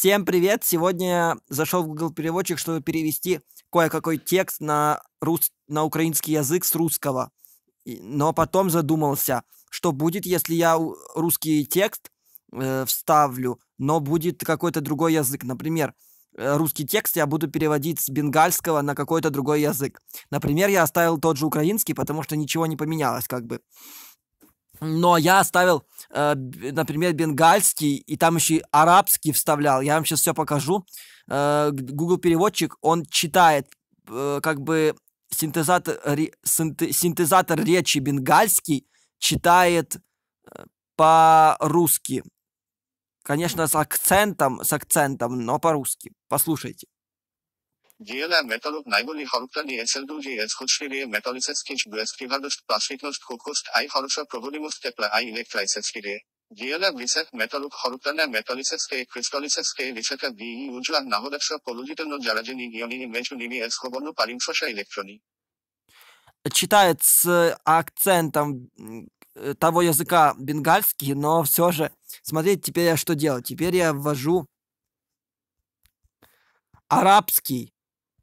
Всем привет! Сегодня зашел в Google переводчик, чтобы перевести кое-какой текст на, рус... на украинский язык с русского. Но потом задумался, что будет, если я русский текст э, вставлю, но будет какой-то другой язык. Например, э, русский текст я буду переводить с бенгальского на какой-то другой язык. Например, я оставил тот же украинский, потому что ничего не поменялось как бы. Но я оставил, э, например, бенгальский, и там еще и арабский вставлял. Я вам сейчас все покажу. Э, Google переводчик, он читает э, как бы синтезатор, ре, синтезатор речи бенгальский, читает э, по-русски. Конечно, с акцентом, с акцентом, но по-русски. Послушайте. GLR Metalop Naiboli Horutani SL2G S Hochfirie Metalysis Kitch Bres Privadost Plasmikost Kokost I Horusha Provolimust Tepla I Electrices Kire. GLR Reset Metalop Horutana Metalysis K Crystallysis K Risaka VE Ujla Nahodasha Polulitano Jarajini Ioni Mechunimi S Hobono Parimshosha Electroni. Читает с акцентом того языка бенгальский, но все же, смотрите, теперь я что делаю? Теперь я ввожу арабский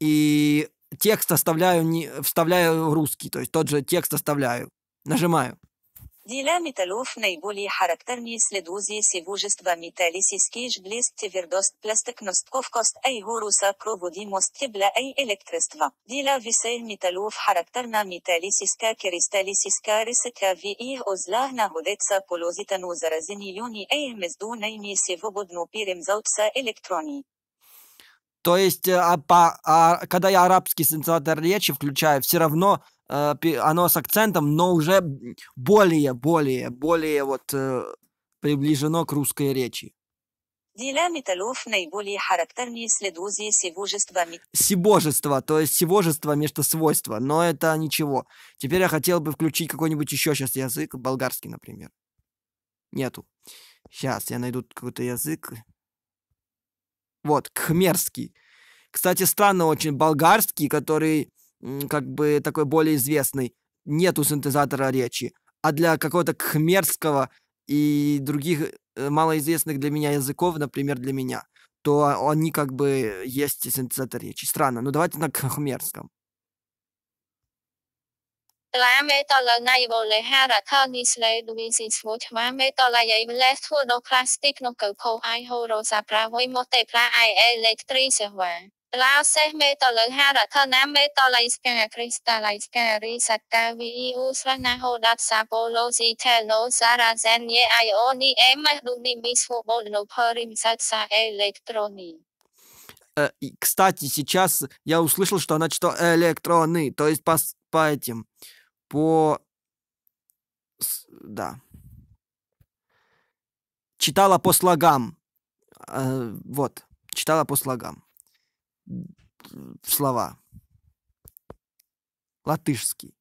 и текст оставляю, не, вставляю русский, то есть тот же текст оставляю. Нажимаю. Дела металлов наиболее характерны следующие свойства металлических блест твердость пластикность ковкость и горуса проводимость тепла и электричества. Дела всех металлов характерна металлическая кристаллическая риска в их узлах находится положительно заразенилиони и между ними свободно перемзаются электроны. То есть, э, а, по, а, когда я арабский синтезатор речи включаю, все равно э, оно с акцентом, но уже более, более, более вот э, приближено к русской речи. Сибожество, то есть сибожество вместо свойства, но это ничего. Теперь я хотел бы включить какой-нибудь еще сейчас язык, болгарский, например. Нету. Сейчас я найду какой-то язык. Вот, кхмерский. Кстати, странно очень, болгарский, который как бы такой более известный, нету синтезатора речи. А для какого-то кхмерского и других э, малоизвестных для меня языков, например, для меня, то они как бы есть синтезатор речи. Странно. Ну, давайте на кхмерском. La metalonable harathonisley duvisis vochma metalaibles tuodoplastic ក្នុងកៅផោអាយហូរ៉ូសាប្រាវយមកទេផ្លាអាយអេលេកត្រីសេវ៉ាឡាសេះមេតលើហារដ្ឋនាមេតលៃស្កាគ្រីស្តាលៃស្ការីសតាវីអ៊ូស្រាណាហូដាត់សាប៉ូឡូស៊ីថេឡូសារ៉ាសែនយេអៃអូនីអេមឌូនីមីស្វូបូណូភរីមសាសាអេលេកត្រូនី Кстати, сейчас я услышал, что она что электроны, то есть по, по этим, по... Да. Читала по слогам. Э, вот. Читала по слогам. Слова. Латышский.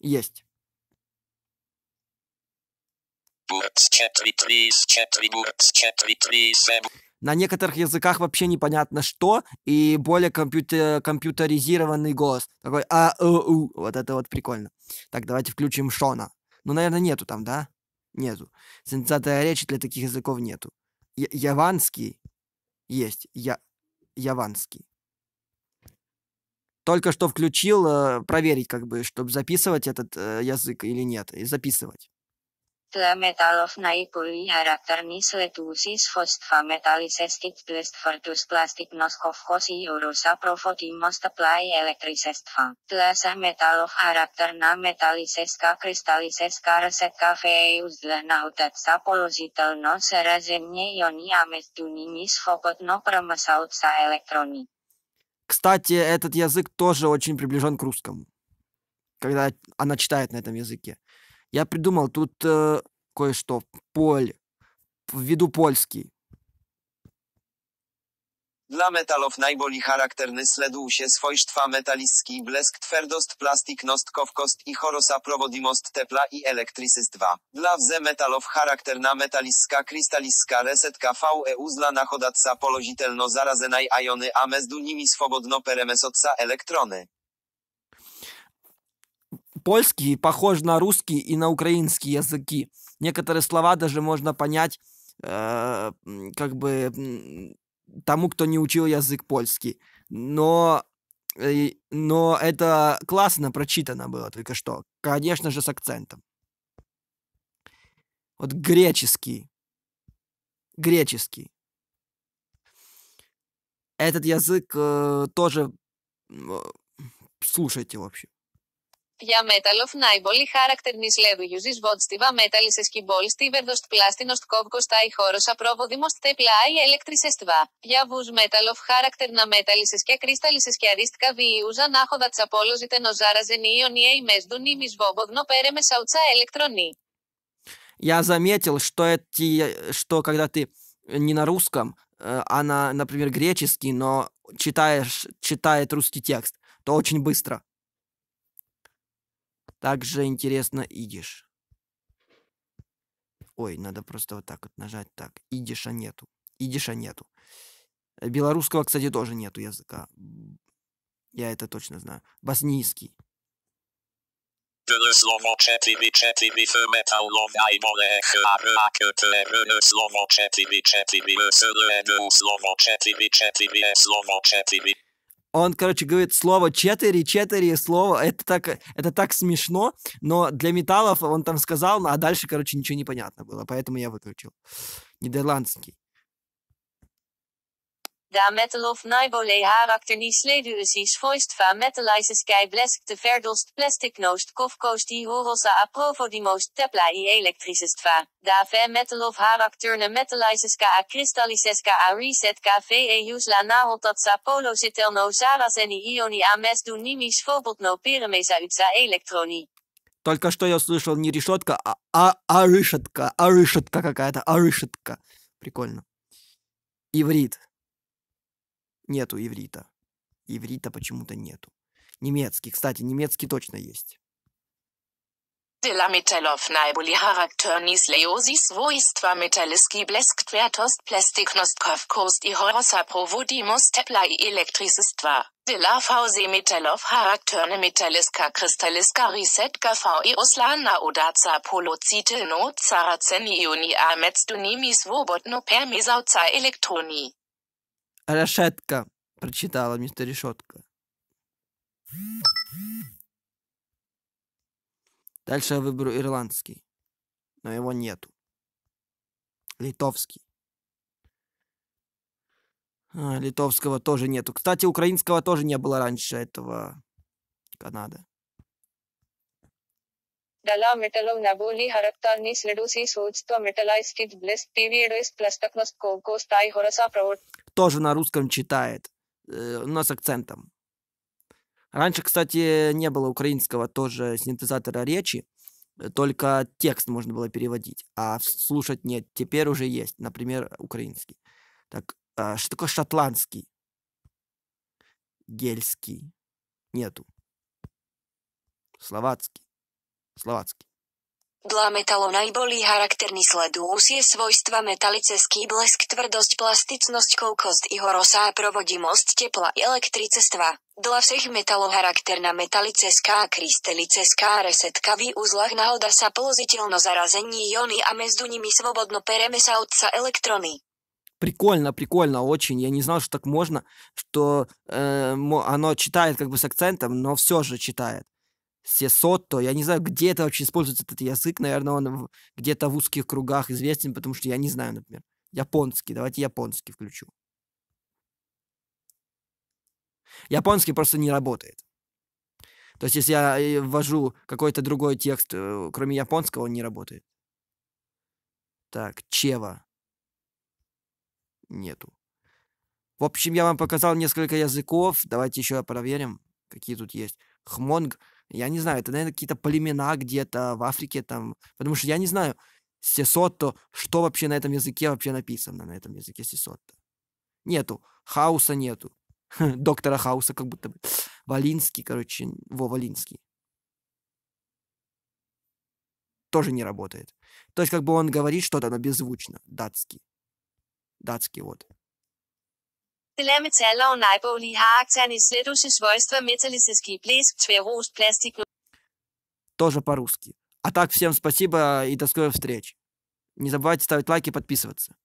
Есть на некоторых языках вообще непонятно что, и более компьютер, компьютеризированный голос. Такой а у, э, у Вот это вот прикольно. Так, давайте включим Шона. Ну, наверное, нету там, да? Нету. Синтезатора речи для таких языков нету. Я яванский есть. Я яванский. Только что включил, э, проверить, как бы, чтобы записывать этот э, язык или нет, и записывать. Metalov naikului характер нислетусис фосфаметалис estit tlestfortus plastiknos kovkosi eurosa profotimos teplai elektrisestva. Tlesah metalov характер на металисеска кристалисеска ресетка фееус дленаутетса положително сереземне иони аместунимис фокотно промысаутса электрони. Кстати, этот язык тоже очень приближен к русскому, когда она читает на этом языке. Я придумал тут э, кое-что. Поль. polski. польский. Dla metalów najboli charakterny sledł się swojsztwa metaliski blesk twardost plastik nostkowkost i chorosa prowodimost tepla i elektrycystwa. Dla wze metalów charakterna metaliska krystaliska resetka VEU zla nachodatca polozitelno zarazenaj ajony a mezdu nimi swobodno peremesotca elektrony. польский похож на русский и на украинский языки. Некоторые слова даже можно понять э, как бы тому, кто не учил язык польский. Но, э, но это классно прочитано было только что. Конечно же, с акцентом. Вот греческий. Греческий. Этот язык э, тоже... Э, слушайте, в общем. Για Metal of Nightball, η χάρακτερ μη σλέβου γιουζής βότς τίβα μέταλ εις στα χώρος απρόβοδημος τεπλά αι έλεκτρης Για βούς Metal of Character να μέταλ εις εσκέ κρίσταλ εις εσκέ αρίστηκα βιού ζανάχοδα της απόλωση τενοζάρα ζενίων ή αιμές δουν καγδά Также интересно идиш. Ой, надо просто вот так вот нажать. Так, идиша нету. Идиша нету. Э, белорусского, кстати, тоже нету языка. Я это точно знаю. Боснийский. Слово он, короче, говорит слово четыре, четыре слова. Это так, это так смешно, но для металлов он там сказал, а дальше, короче, ничего не понятно было, поэтому я выключил. Нидерландский. da metalov najbolej charakterní voistva metalizes metalajseskai blesk te verdost plastiknost kovkosti horosa a provodimost tepla i elektrisestva, da ve harakterne metalizes ka a ka a reset ka ve na e nahotat sa polo polositelno zarazeni ioni a mesdu nimi no peremesa utsa elektroni. Только что я услышал не решетка, а, а, а решетка, а решетка какая-то, а решетка. Прикольно. Нету иврита. Иврита почему-то нету. Немецкий, кстати, немецкий точно есть. De la metalofnaibuli charakternis leosis voistva metalliski blesktvertost plastiknostkovkost i horosa provodimos tepla i elektrisistva. De la fausi metalof charakterne metalliska kristalliska risetka v i oslana odaca polocitelno caraceni ionia metsdunimis vobotno permisauca elektroni. «Решетка», — прочитала вместо решетка. Дальше я выберу ирландский, но его нету. Литовский. А, литовского тоже нету. Кстати, украинского тоже не было раньше этого Канада. Dalla metalum naboli haraptarnis reducis удство metallized blessed periodois plastaknost kokos tai horosa провод. Тоже на русском читает, но с акцентом. Раньше, кстати, не было украинского тоже синтезатора речи, только текст можно было переводить, а слушать нет. Теперь уже есть, например, украинский. Так, а что такое шотландский? Гельский. Нету. Словацкий. Slovácky. Dla metalov najbolí charakterný sled úsie svojstva metalický blesk, tvrdosť, plasticnosť, koľkosť i horosa a provodimosť tepla i elektricestva. Dla všech metalov charakterná metalická krystalická resetka v úzlach nahoda sa pozitívno zarazení jony a mezdu nimi svobodno pereme sa odca elektrony. Прикольно, прикольно, очень. Я не знал, что так можно, что э, оно читает как бы с акцентом, но все же читает. Сесотто, я не знаю, где это вообще используется этот язык, наверное, он где-то в узких кругах известен, потому что я не знаю, например. Японский, давайте японский включу. Японский просто не работает. То есть, если я э, ввожу какой-то другой текст, э, кроме японского, он не работает. Так, чева. Нету. В общем, я вам показал несколько языков. Давайте еще проверим, какие тут есть. Хмонг. Я не знаю, это, наверное, какие-то племена где-то в Африке там, потому что я не знаю сесотто, что вообще на этом языке вообще написано, на этом языке сесотто. Нету. Хауса нету. Доктора Хауса как будто бы. Валинский, короче, во, Валинский. Тоже не работает. То есть как бы он говорит что-то, но беззвучно. Датский. Датский, вот. Belame taler og nejbolig har aktanis следующее свойство металлический блеск, тверость, пластик. Тоже по-русски. А так, всем спасибо и до скорых встреч. Не забывайте ставить лайки и подписываться.